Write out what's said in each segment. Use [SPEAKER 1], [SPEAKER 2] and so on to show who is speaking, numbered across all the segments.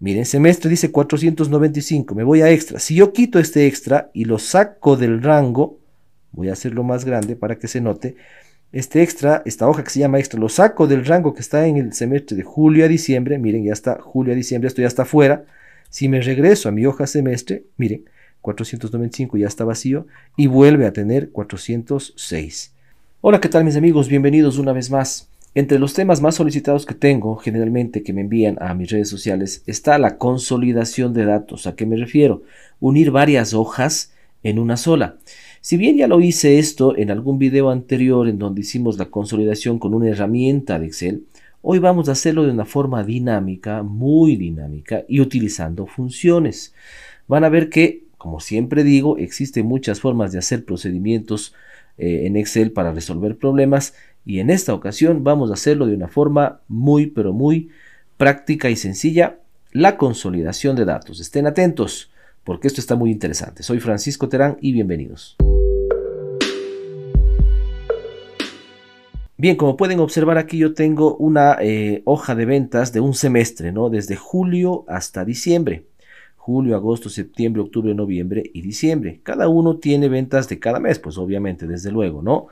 [SPEAKER 1] Miren, semestre dice 495, me voy a extra. Si yo quito este extra y lo saco del rango, voy a hacerlo más grande para que se note, este extra, esta hoja que se llama extra, lo saco del rango que está en el semestre de julio a diciembre, miren, ya está julio a diciembre, esto ya está fuera. Si me regreso a mi hoja semestre, miren, 495 ya está vacío y vuelve a tener 406. Hola, ¿qué tal mis amigos? Bienvenidos una vez más. Entre los temas más solicitados que tengo, generalmente que me envían a mis redes sociales, está la consolidación de datos. ¿A qué me refiero? Unir varias hojas en una sola. Si bien ya lo hice esto en algún video anterior en donde hicimos la consolidación con una herramienta de Excel, hoy vamos a hacerlo de una forma dinámica, muy dinámica y utilizando funciones. Van a ver que, como siempre digo, existen muchas formas de hacer procedimientos eh, en Excel para resolver problemas y en esta ocasión vamos a hacerlo de una forma muy pero muy práctica y sencilla, la consolidación de datos. Estén atentos porque esto está muy interesante. Soy Francisco Terán y bienvenidos. Bien, como pueden observar aquí yo tengo una eh, hoja de ventas de un semestre, ¿no? Desde julio hasta diciembre julio, agosto, septiembre, octubre, noviembre y diciembre. Cada uno tiene ventas de cada mes, pues obviamente, desde luego, ¿no?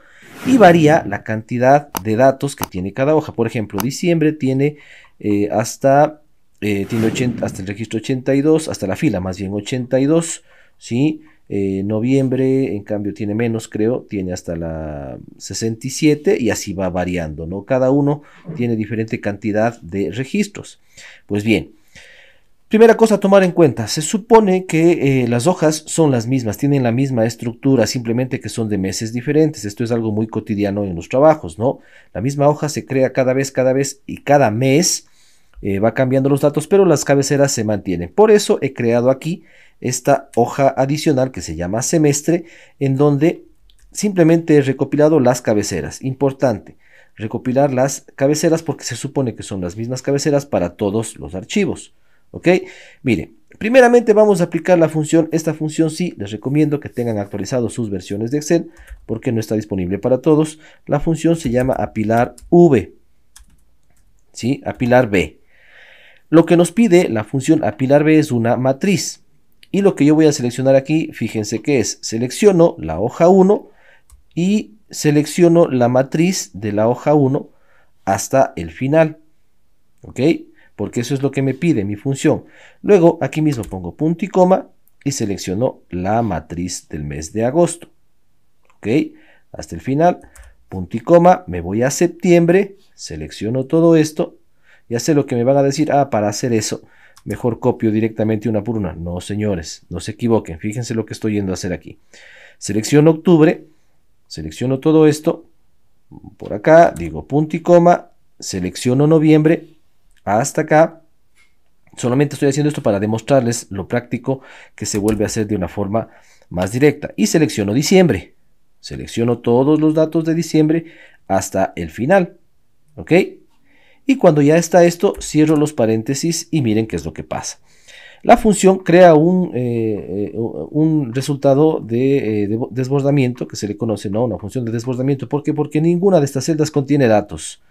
[SPEAKER 1] Y varía la cantidad de datos que tiene cada hoja. Por ejemplo, diciembre tiene eh, hasta, eh, tiene hasta el registro 82, hasta la fila más bien 82, ¿sí? Eh, noviembre, en cambio, tiene menos, creo, tiene hasta la 67 y así va variando, ¿no? Cada uno tiene diferente cantidad de registros. Pues bien, Primera cosa a tomar en cuenta, se supone que eh, las hojas son las mismas, tienen la misma estructura, simplemente que son de meses diferentes. Esto es algo muy cotidiano en los trabajos, ¿no? La misma hoja se crea cada vez, cada vez y cada mes eh, va cambiando los datos, pero las cabeceras se mantienen. Por eso he creado aquí esta hoja adicional que se llama semestre, en donde simplemente he recopilado las cabeceras. Importante, recopilar las cabeceras porque se supone que son las mismas cabeceras para todos los archivos. ¿Ok? Mire, primeramente vamos a aplicar la función, esta función sí, les recomiendo que tengan actualizado sus versiones de Excel, porque no está disponible para todos. La función se llama apilar V, ¿sí? Apilar B. Lo que nos pide la función apilar B es una matriz. Y lo que yo voy a seleccionar aquí, fíjense que es, selecciono la hoja 1 y selecciono la matriz de la hoja 1 hasta el final. ¿Ok? porque eso es lo que me pide mi función. Luego aquí mismo pongo punto y coma y selecciono la matriz del mes de agosto. ¿Ok? Hasta el final, punto y coma, me voy a septiembre, selecciono todo esto, ya sé lo que me van a decir, ah, para hacer eso, mejor copio directamente una por una. No, señores, no se equivoquen, fíjense lo que estoy yendo a hacer aquí. Selecciono octubre, selecciono todo esto, por acá, digo punto y coma, selecciono noviembre, hasta acá, solamente estoy haciendo esto para demostrarles lo práctico que se vuelve a hacer de una forma más directa. Y selecciono diciembre. Selecciono todos los datos de diciembre hasta el final. ¿Ok? Y cuando ya está esto, cierro los paréntesis y miren qué es lo que pasa. La función crea un, eh, eh, un resultado de, eh, desbordamiento, que se le conoce, ¿no? Una función de desbordamiento. ¿Por qué? Porque ninguna de estas celdas contiene datos.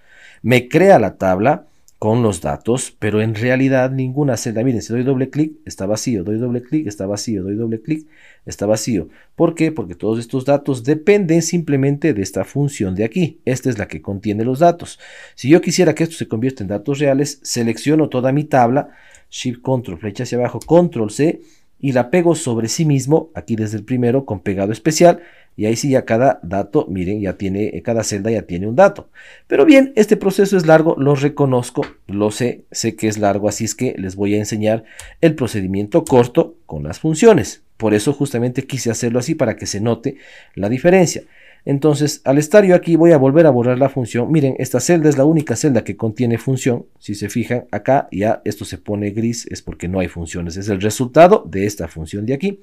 [SPEAKER 1] Me crea la tabla con los datos, pero en realidad ninguna celda, miren, si doy doble clic, está vacío, doy doble clic, está vacío, doy doble clic, está vacío. ¿Por qué? Porque todos estos datos dependen simplemente de esta función de aquí. Esta es la que contiene los datos. Si yo quisiera que esto se convierta en datos reales, selecciono toda mi tabla, Shift Control, flecha hacia abajo, Control C, y la pego sobre sí mismo, aquí desde el primero con pegado especial, y ahí sí ya cada dato, miren, ya tiene, eh, cada celda ya tiene un dato. Pero bien, este proceso es largo, lo reconozco, lo sé, sé que es largo, así es que les voy a enseñar el procedimiento corto con las funciones. Por eso justamente quise hacerlo así para que se note la diferencia. Entonces, al estar yo aquí, voy a volver a borrar la función. Miren, esta celda es la única celda que contiene función. Si se fijan, acá ya esto se pone gris, es porque no hay funciones. Es el resultado de esta función de aquí,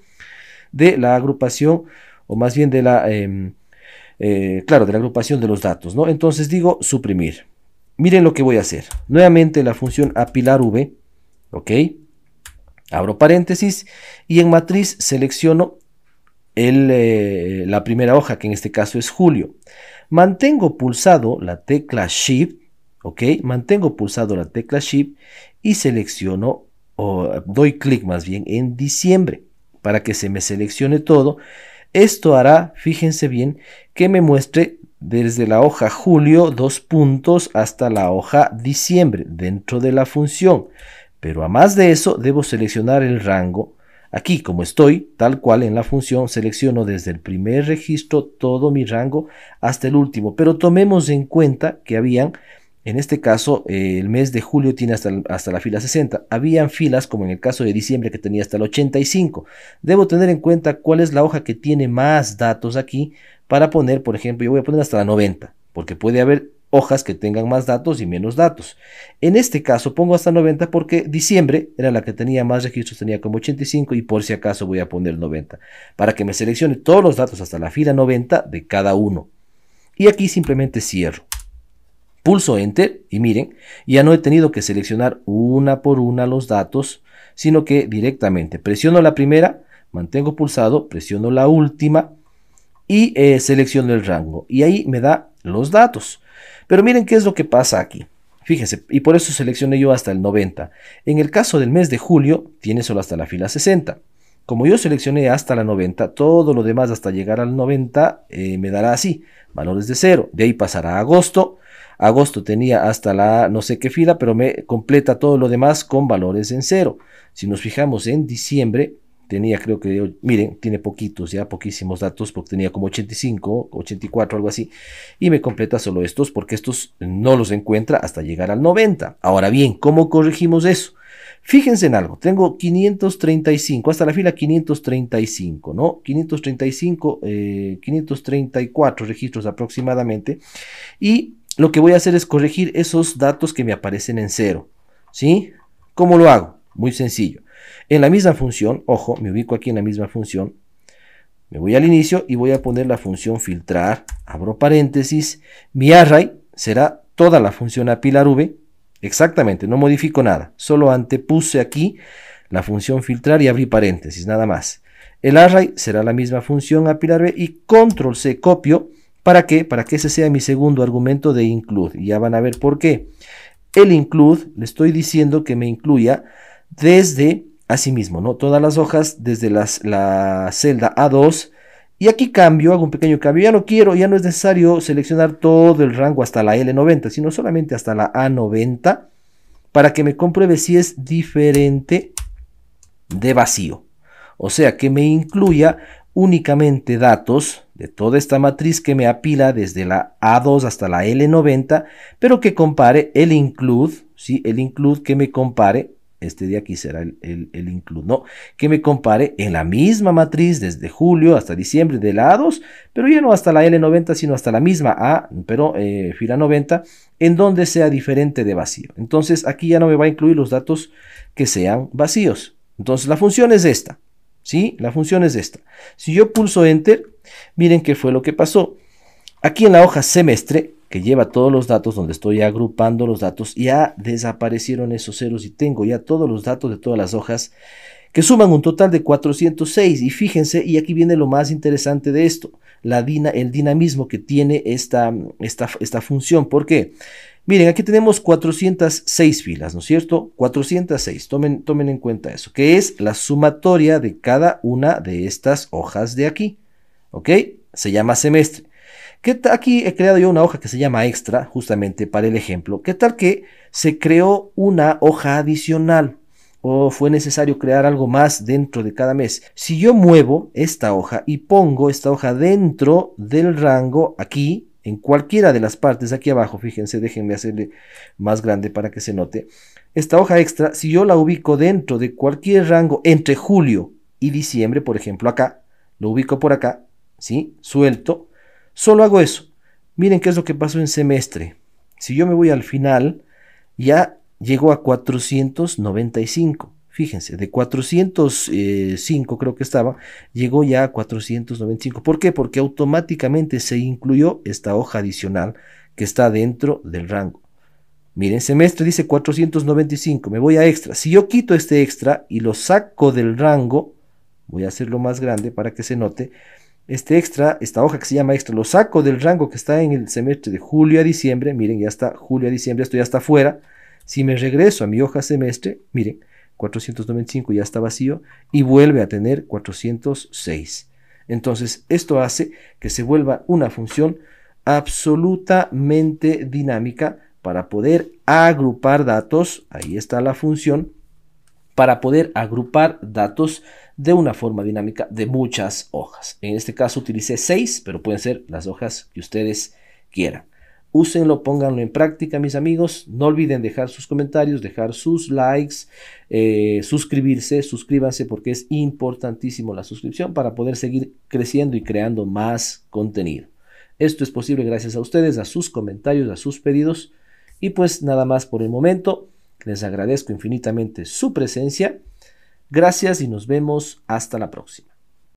[SPEAKER 1] de la agrupación, o más bien de la, em, eh, claro, de la agrupación de los datos, ¿no? Entonces digo suprimir. Miren lo que voy a hacer. Nuevamente la función apilar v, ¿ok? Abro paréntesis y en matriz selecciono eh, la primera hoja, que en este caso es julio. Mantengo pulsado la tecla Shift, ¿ok? Mantengo pulsado la tecla Shift y selecciono, o doy clic más bien en diciembre, para que se me seleccione todo. Esto hará, fíjense bien, que me muestre desde la hoja julio dos puntos hasta la hoja diciembre dentro de la función. Pero a más de eso, debo seleccionar el rango Aquí, como estoy, tal cual en la función, selecciono desde el primer registro todo mi rango hasta el último, pero tomemos en cuenta que habían, en este caso, eh, el mes de julio tiene hasta, hasta la fila 60, habían filas como en el caso de diciembre que tenía hasta el 85. Debo tener en cuenta cuál es la hoja que tiene más datos aquí para poner, por ejemplo, yo voy a poner hasta la 90, porque puede haber hojas que tengan más datos y menos datos. En este caso pongo hasta 90 porque diciembre era la que tenía más registros, tenía como 85 y por si acaso voy a poner 90 para que me seleccione todos los datos hasta la fila 90 de cada uno. Y aquí simplemente cierro. Pulso Enter y miren, ya no he tenido que seleccionar una por una los datos, sino que directamente presiono la primera, mantengo pulsado, presiono la última y eh, selecciono el rango. Y ahí me da los datos. Pero miren qué es lo que pasa aquí. Fíjense, y por eso seleccioné yo hasta el 90. En el caso del mes de julio, tiene solo hasta la fila 60. Como yo seleccioné hasta la 90, todo lo demás hasta llegar al 90 eh, me dará así, valores de 0. De ahí pasará a agosto. Agosto tenía hasta la no sé qué fila, pero me completa todo lo demás con valores en 0. Si nos fijamos en diciembre, tenía creo que, miren, tiene poquitos ya, poquísimos datos, porque tenía como 85, 84, algo así, y me completa solo estos, porque estos no los encuentra hasta llegar al 90. Ahora bien, ¿cómo corregimos eso? Fíjense en algo, tengo 535, hasta la fila 535, ¿no? 535, 534 eh, registros aproximadamente, y lo que voy a hacer es corregir esos datos que me aparecen en cero, ¿sí? ¿Cómo lo hago? Muy sencillo en la misma función, ojo, me ubico aquí en la misma función, me voy al inicio y voy a poner la función filtrar, abro paréntesis, mi array será toda la función apilar v, exactamente, no modifico nada, solo antepuse aquí la función filtrar y abrí paréntesis, nada más. El array será la misma función apilar v y control C copio, ¿para qué? Para que ese sea mi segundo argumento de include, y ya van a ver por qué. El include le estoy diciendo que me incluya desde Asimismo, ¿no? Todas las hojas desde la celda A2. Y aquí cambio, hago un pequeño cambio. Ya no quiero, ya no es necesario seleccionar todo el rango hasta la L90, sino solamente hasta la A90 para que me compruebe si es diferente de vacío. O sea, que me incluya únicamente datos de toda esta matriz que me apila desde la A2 hasta la L90, pero que compare el include, ¿sí? el include que me compare este de aquí será el, el, no, que me compare en la misma matriz desde julio hasta diciembre de lados pero ya no hasta la L90, sino hasta la misma A, pero eh, fila 90, en donde sea diferente de vacío. Entonces aquí ya no me va a incluir los datos que sean vacíos. Entonces la función es esta, ¿sí? La función es esta. Si yo pulso Enter, miren qué fue lo que pasó. Aquí en la hoja semestre que lleva todos los datos, donde estoy agrupando los datos, ya desaparecieron esos ceros y tengo ya todos los datos de todas las hojas que suman un total de 406. Y fíjense, y aquí viene lo más interesante de esto, la el dinamismo que tiene esta, esta, función. ¿Por qué? Miren, aquí tenemos 406 filas, ¿no es cierto? 406, tomen, tomen en cuenta eso, que es la sumatoria de cada una de estas hojas de aquí, ¿ok? Se llama semestre. ¿Qué aquí he creado yo una hoja que se llama extra, justamente para el ejemplo. ¿Qué tal que se creó una hoja adicional? ¿O fue necesario crear algo más dentro de cada mes? Si yo muevo esta hoja y pongo esta hoja dentro del rango aquí, en cualquiera de las partes aquí abajo, fíjense, déjenme hacerle más grande para que se note. Esta hoja extra, si yo la ubico dentro de cualquier rango entre julio y diciembre, por ejemplo acá, lo ubico por acá, ¿sí? Suelto, Solo hago eso. Miren qué es lo que pasó en semestre. Si yo me voy al final, ya llegó a 495. Fíjense, de 405 creo que estaba, llegó ya a 495. ¿Por qué? Porque automáticamente se incluyó esta hoja adicional que está dentro del rango. Miren, semestre dice 495, me voy a extra. Si yo quito este extra y lo saco del rango, voy a hacerlo más grande para que se note, este extra, esta hoja que se llama extra, lo saco del rango que está en el semestre de julio a diciembre, miren, ya está julio a diciembre, esto ya está fuera. Si me regreso a mi hoja semestre, miren, 495 ya está vacío y vuelve a tener 406. Entonces, esto hace que se vuelva una función absolutamente dinámica para poder agrupar datos. Ahí está la función para poder agrupar datos de una forma dinámica de muchas hojas. En este caso utilicé seis, pero pueden ser las hojas que ustedes quieran. Úsenlo, pónganlo en práctica, mis amigos. No olviden dejar sus comentarios, dejar sus likes, eh, suscribirse, suscríbanse porque es importantísimo la suscripción para poder seguir creciendo y creando más contenido. Esto es posible gracias a ustedes, a sus comentarios, a sus pedidos. Y pues nada más por el momento. Les agradezco infinitamente su presencia. Gracias y nos vemos hasta la próxima.